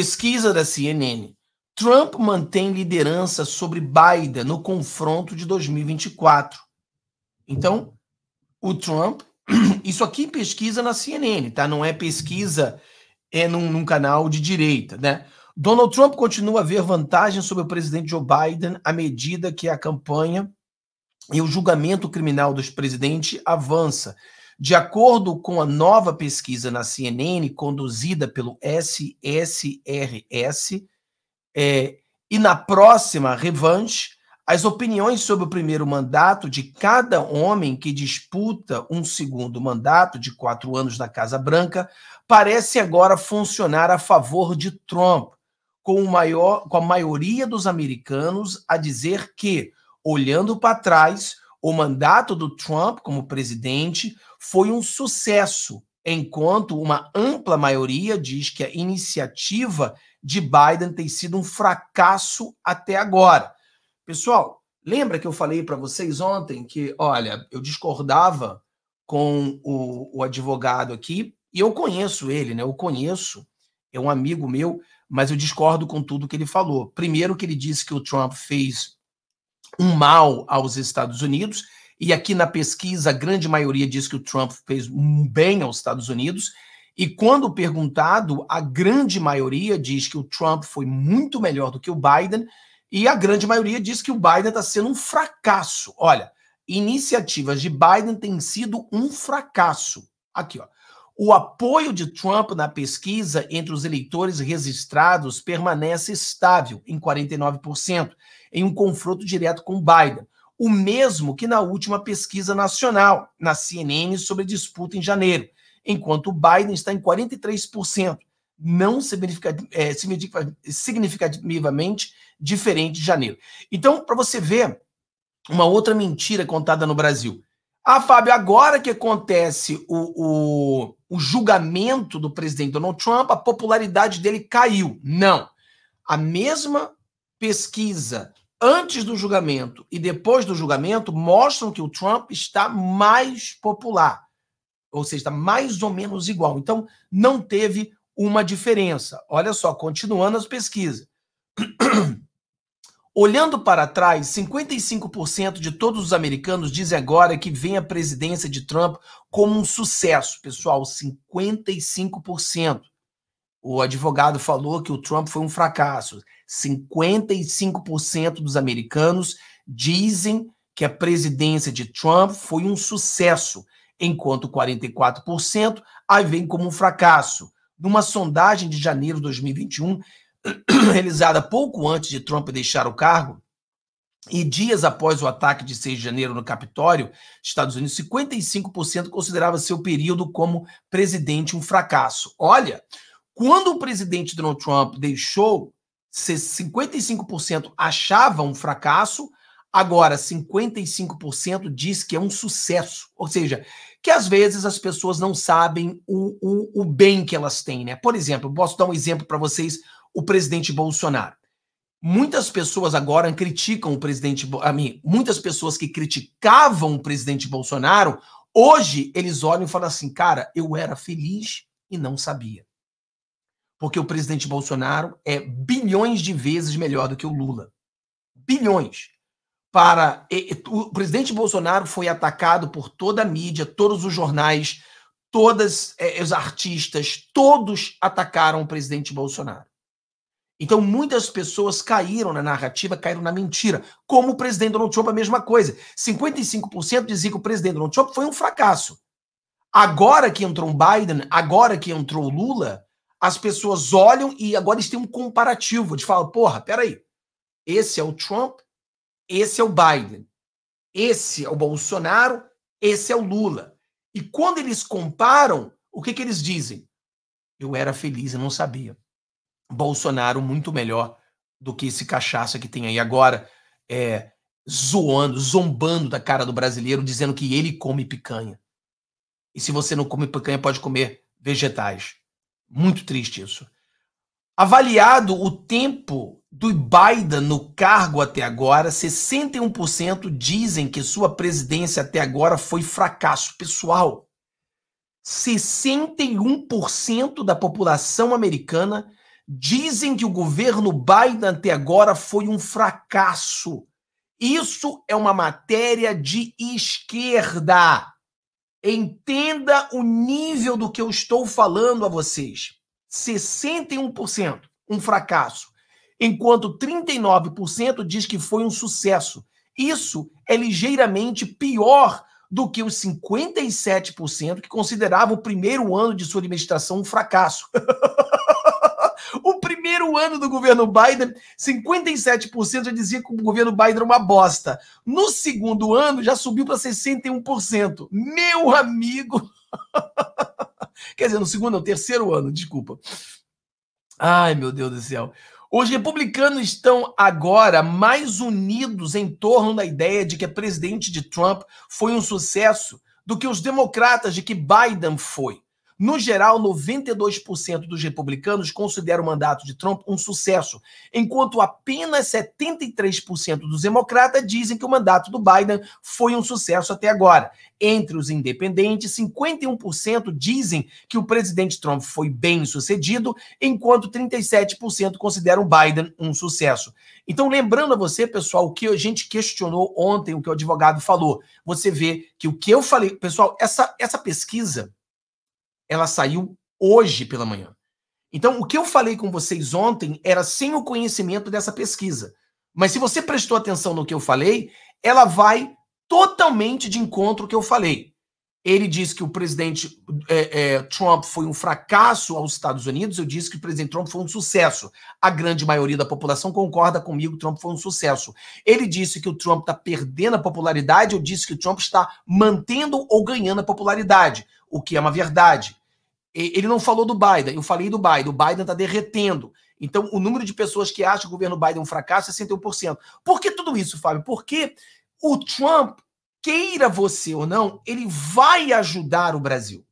Pesquisa da CNN. Trump mantém liderança sobre Biden no confronto de 2024. Então, o Trump, isso aqui pesquisa na CNN, tá? Não é pesquisa é num, num, canal de direita, né? Donald Trump continua a ver vantagem sobre o presidente Joe Biden à medida que a campanha e o julgamento criminal dos presidentes avança. De acordo com a nova pesquisa na CNN, conduzida pelo SSRS, é, e na próxima revanche, as opiniões sobre o primeiro mandato de cada homem que disputa um segundo mandato de quatro anos na Casa Branca parece agora funcionar a favor de Trump, com, maior, com a maioria dos americanos a dizer que, olhando para trás, o mandato do Trump como presidente foi um sucesso, enquanto uma ampla maioria diz que a iniciativa de Biden tem sido um fracasso até agora. Pessoal, lembra que eu falei para vocês ontem que, olha, eu discordava com o, o, advogado aqui, e eu conheço ele, né? Eu conheço, é um amigo meu, mas eu discordo com tudo que ele falou. Primeiro, que ele disse que o Trump fez um mal aos Estados Unidos, e aqui na pesquisa a grande maioria diz que o Trump fez um bem aos Estados Unidos, e quando perguntado, a grande maioria diz que o Trump foi muito melhor do que o Biden, e a grande maioria diz que o Biden está sendo um fracasso. Olha, iniciativas de Biden têm sido um fracasso. Aqui, ó. O apoio de Trump na pesquisa entre os eleitores registrados permanece estável, em 49%, em um confronto direto com Biden, o mesmo que na última pesquisa nacional, na CNN, sobre disputa em janeiro, enquanto Biden está em 43%, não é, significativamente diferente de janeiro. Então, para você ver uma outra mentira contada no Brasil. Ah, Fábio, agora que acontece o, o o julgamento do presidente Donald Trump, a popularidade dele caiu. Não. A mesma pesquisa antes do julgamento e depois do julgamento mostram que o Trump está mais popular, ou seja, está mais ou menos igual. Então, não teve uma diferença. Olha só, continuando as pesquisas. Olhando para trás, 55% de todos os americanos dizem agora que vem a presidência de Trump como um sucesso, pessoal, 55%. O advogado falou que o Trump foi um fracasso. 55% dos americanos dizem que a presidência de Trump foi um sucesso, enquanto 44% aí vem como um fracasso. Numa sondagem de janeiro de 2021, realizada pouco antes de Trump deixar o cargo, e dias após o ataque de 6 de janeiro no Capitório, Estados Unidos, 55% considerava seu período como presidente um fracasso. Olha, quando o presidente Donald Trump deixou, 55% achava um fracasso, agora 55% diz que é um sucesso. Ou seja, que às vezes as pessoas não sabem o, o, o bem que elas têm, né? Por exemplo, posso dar um exemplo para vocês o presidente Bolsonaro. Muitas pessoas agora criticam o presidente, a mim, muitas pessoas que criticavam o presidente Bolsonaro, hoje eles olham e falam assim: "Cara, eu era feliz e não sabia". Porque o presidente Bolsonaro é bilhões de vezes melhor do que o Lula. Bilhões para. O presidente Bolsonaro foi atacado por toda a mídia, todos os jornais, todas é, os artistas, todos atacaram o presidente Bolsonaro. Então, muitas pessoas caíram na narrativa, caíram na mentira. Como o presidente Donald Trump, a mesma coisa. 55% dizia que o presidente Donald Trump foi um fracasso. Agora que entrou Biden, agora que entrou o Lula, as pessoas olham e agora eles têm um comparativo. Eles falam, porra, peraí, esse é o Trump, esse é o Biden. Esse é o Bolsonaro, esse é o Lula. E quando eles comparam, o que, que eles dizem? Eu era feliz, eu não sabia. Bolsonaro muito melhor do que esse cachaça que tem aí agora, é, zoando, zombando da cara do brasileiro, dizendo que ele come picanha. E se você não come picanha, pode comer vegetais. Muito triste isso. Avaliado o tempo do Biden no cargo até agora, 61% dizem que sua presidência até agora foi fracasso pessoal. 61% da população americana Dizem que o governo Biden até agora foi um fracasso. Isso é uma matéria de esquerda. Entenda o nível do que eu estou falando a vocês. 61%, um fracasso, enquanto 39% diz que foi um sucesso. Isso é ligeiramente pior do que os 57% que consideravam o primeiro ano de sua administração um fracasso. O primeiro ano do governo Biden, 57% já dizia que o governo Biden era uma bosta. No segundo ano, já subiu para 61%. Meu amigo! Quer dizer, no segundo, não, terceiro ano, desculpa. Ai, meu Deus do céu. Os republicanos estão agora mais unidos em torno da ideia de que a presidente de Trump foi um sucesso do que os democratas de que Biden foi. No geral, 92% dos republicanos consideram o mandato de Trump um sucesso, enquanto apenas 73% dos democratas dizem que o mandato do Biden foi um sucesso até agora. Entre os independentes, 51% dizem que o presidente Trump foi bem sucedido, enquanto 37% consideram Biden um sucesso. Então, lembrando a você, pessoal, o que a gente questionou ontem, o que o advogado falou, você vê que o que eu falei, pessoal, essa, essa pesquisa ela saiu hoje pela manhã. Então, o que eu falei com vocês ontem era sem o conhecimento dessa pesquisa. Mas se você prestou atenção no que eu falei, ela vai totalmente de encontro ao que eu falei. Ele disse que o presidente é, é, Trump foi um fracasso aos Estados Unidos. Eu disse que o presidente Trump foi um sucesso. A grande maioria da população concorda comigo. Trump foi um sucesso. Ele disse que o Trump está perdendo a popularidade. Eu disse que o Trump está mantendo ou ganhando a popularidade, o que é uma verdade. Ele não falou do Biden, eu falei do Biden. O Biden está derretendo. Então, o número de pessoas que acham o governo Biden é um fracasso é 61%. Por que tudo isso, Fábio? Porque o Trump, queira você ou não, ele vai ajudar o Brasil.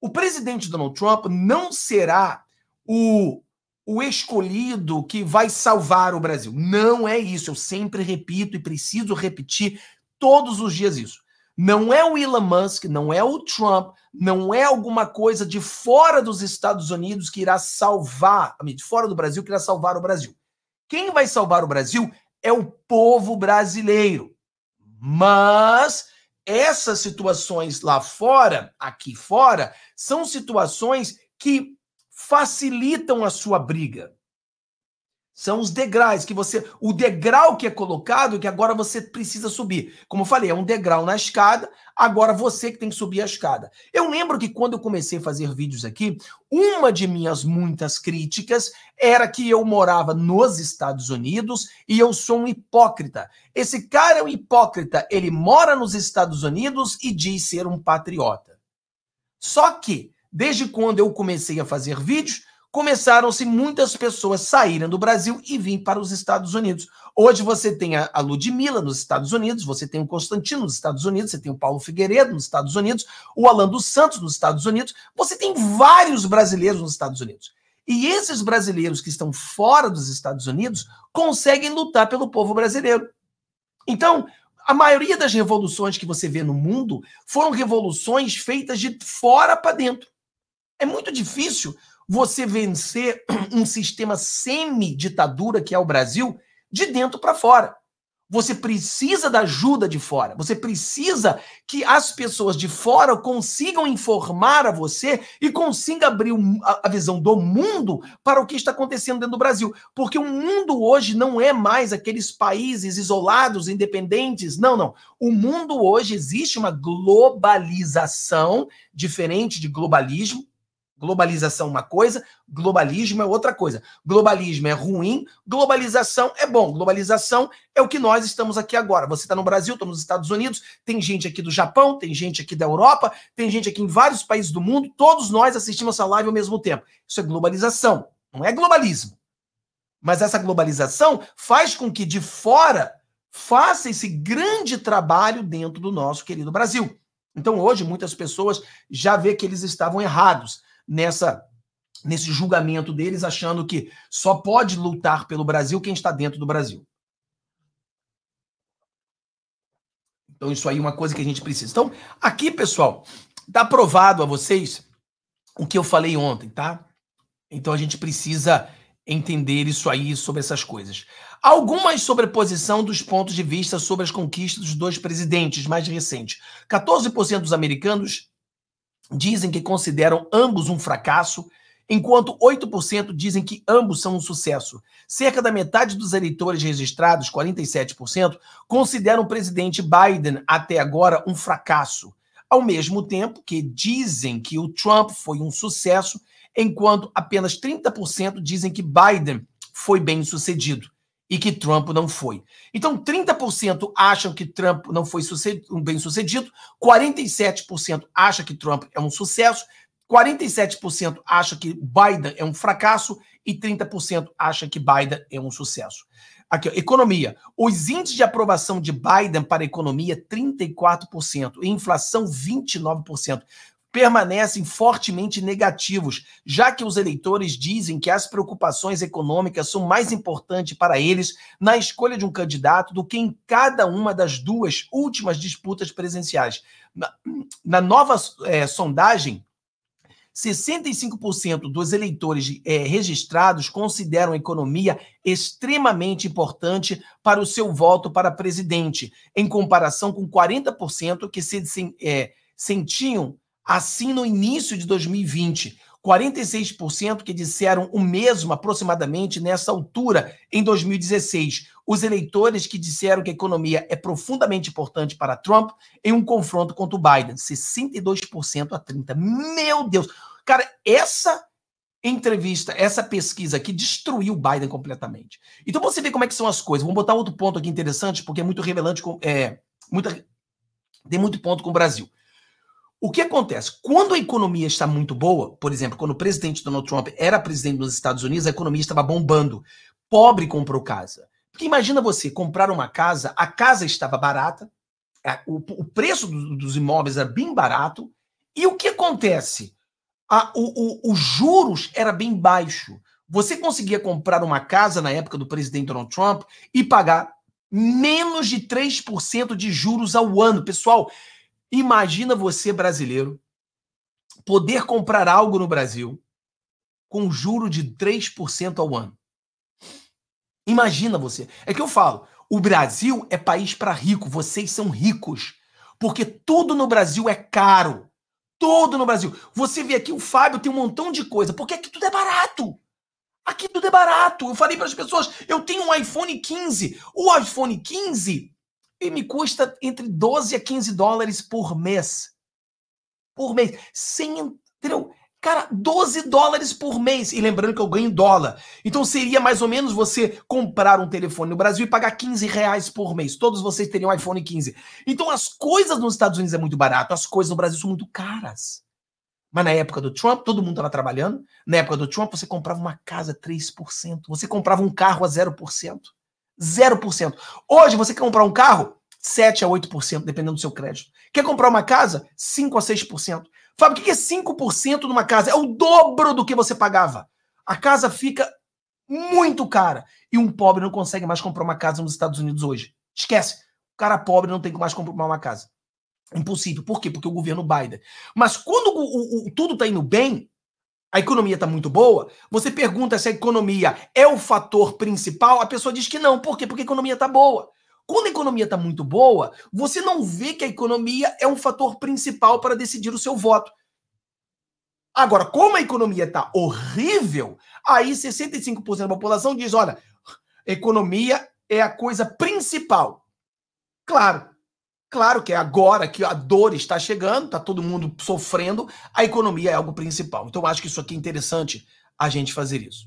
O presidente Donald Trump não será o, o escolhido que vai salvar o Brasil. Não é isso. Eu sempre repito e preciso repetir todos os dias isso. Não é o Elon Musk, não é o Trump, não é alguma coisa de fora dos Estados Unidos que irá salvar, de fora do Brasil que irá salvar o Brasil. Quem vai salvar o Brasil é o povo brasileiro. Mas essas situações lá fora, aqui fora, são situações que facilitam a sua briga. São os degraus que você. O degrau que é colocado, que agora você precisa subir. Como eu falei, é um degrau na escada, agora você que tem que subir a escada. Eu lembro que quando eu comecei a fazer vídeos aqui, uma de minhas muitas críticas era que eu morava nos Estados Unidos e eu sou um hipócrita. Esse cara é um hipócrita, ele mora nos Estados Unidos e diz ser um patriota. Só que, desde quando eu comecei a fazer vídeos, começaram-se muitas pessoas saírem do Brasil e vir para os Estados Unidos. Hoje você tem a Ludmilla nos Estados Unidos, você tem o Constantino nos Estados Unidos, você tem o Paulo Figueiredo nos Estados Unidos, o Alan dos Santos nos Estados Unidos, você tem vários brasileiros nos Estados Unidos. E esses brasileiros que estão fora dos Estados Unidos conseguem lutar pelo povo brasileiro. Então, a maioria das revoluções que você vê no mundo foram revoluções feitas de fora para dentro. É muito difícil você vencer um sistema semi-ditadura que é o Brasil de dentro para fora. Você precisa da ajuda de fora. Você precisa que as pessoas de fora consigam informar a você e consigam abrir a visão do mundo para o que está acontecendo dentro do Brasil. Porque o mundo hoje não é mais aqueles países isolados, independentes. Não, não. O mundo hoje existe uma globalização diferente de globalismo Globalização é uma coisa, globalismo é outra coisa. Globalismo é ruim, globalização é bom. Globalização é o que nós estamos aqui agora. Você está no Brasil, estou nos Estados Unidos, tem gente aqui do Japão, tem gente aqui da Europa, tem gente aqui em vários países do mundo, todos nós assistimos essa live ao mesmo tempo. Isso é globalização, não é globalismo. Mas essa globalização faz com que de fora faça esse grande trabalho dentro do nosso querido Brasil. Então hoje muitas pessoas já vê que eles estavam errados nessa nesse julgamento deles, achando que só pode lutar pelo Brasil quem está dentro do Brasil. Então, isso aí é uma coisa que a gente precisa. Então, aqui, pessoal, está provado a vocês o que eu falei ontem, tá? Então, a gente precisa entender isso aí sobre essas coisas. alguma sobreposição dos pontos de vista sobre as conquistas dos dois presidentes mais recentes. 14% dos americanos dizem que consideram ambos um fracasso, enquanto 8% dizem que ambos são um sucesso. Cerca da metade dos eleitores registrados, 47%, consideram o presidente Biden até agora um fracasso, ao mesmo tempo que dizem que o Trump foi um sucesso, enquanto apenas 30% dizem que Biden foi bem sucedido e que Trump não foi. Então, 30% acham que Trump não foi um bem-sucedido, 47% acham que Trump é um sucesso, 47% acham que Biden é um fracasso e 30% acham que Biden é um sucesso. Aqui, ó, economia. Os índices de aprovação de Biden para a economia, 34%, e inflação, 29% permanecem fortemente negativos, já que os eleitores dizem que as preocupações econômicas são mais importantes para eles na escolha de um candidato do que em cada uma das duas últimas disputas presenciais. Na, na nova é, sondagem, 65% dos eleitores é, registrados consideram a economia extremamente importante para o seu voto para presidente, em comparação com 40% que se é, sentiam Assim, no início de 2020, 46% que disseram o mesmo aproximadamente nessa altura em 2016. Os eleitores que disseram que a economia é profundamente importante para Trump em um confronto contra o Biden, 62% a 30. Meu Deus. Cara, essa entrevista, essa pesquisa que destruiu o Biden completamente. Então você vê como é que são as coisas. Vamos botar outro ponto aqui interessante, porque é muito revelante, é, muita, tem muito ponto com o Brasil. O que acontece? Quando a economia está muito boa, por exemplo, quando o presidente Donald Trump era presidente dos Estados Unidos, a economia estava bombando. Pobre comprou casa. Porque imagina você comprar uma casa, a casa estava barata, o, preço dos imóveis era bem barato, e o que acontece? A, o, o, os juros era bem baixo. Você conseguia comprar uma casa na época do presidente Donald Trump e pagar menos de 3% de juros ao ano. Pessoal, Imagina você, brasileiro, poder comprar algo no Brasil com juro de 3% ao ano. Imagina você. É que eu falo, o Brasil é país para rico, vocês são ricos, porque tudo no Brasil é caro. Tudo no Brasil. Você vê aqui o Fábio tem um montão de coisa, porque aqui tudo é barato. Aqui tudo é barato. Eu falei para as pessoas, eu tenho um iPhone 15. O iPhone 15 e me custa entre 12 a 15 dólares por mês. Por mês. Sem, entendeu? Cara, 12 dólares por mês. E lembrando que eu ganho dólar. Então seria mais ou menos você comprar um telefone no Brasil e pagar 15 reais por mês. Todos vocês teriam iPhone 15. Então as coisas nos Estados Unidos é muito barato, as coisas no Brasil são muito caras. Mas na época do Trump, todo mundo estava trabalhando. Na época do Trump, você comprava uma casa 3%. Você comprava um carro a 0%. 0%. Hoje, você quer comprar um carro? 7 a 8%, dependendo do seu crédito. Quer comprar uma casa? 5 a 6%. Fábio, o que é 5% numa casa? É o dobro do que você pagava. A casa fica muito cara. E um pobre não consegue mais comprar uma casa nos Estados Unidos hoje. Esquece. O cara pobre não tem mais comprar uma casa. Impossível. Por quê? Porque o governo Biden. Mas quando o, o tudo está indo bem, a economia está muito boa, você pergunta se a economia é o fator principal, a pessoa diz que não. Por quê? Porque a economia está boa. Quando a economia está muito boa, você não vê que a economia é um fator principal para decidir o seu voto. Agora, como a economia está horrível, aí 65% da população diz: olha, economia é a coisa principal. Claro, Claro que é agora que a dor está chegando, está todo mundo sofrendo, a economia é algo principal. Então, eu acho que isso aqui é interessante a gente fazer isso.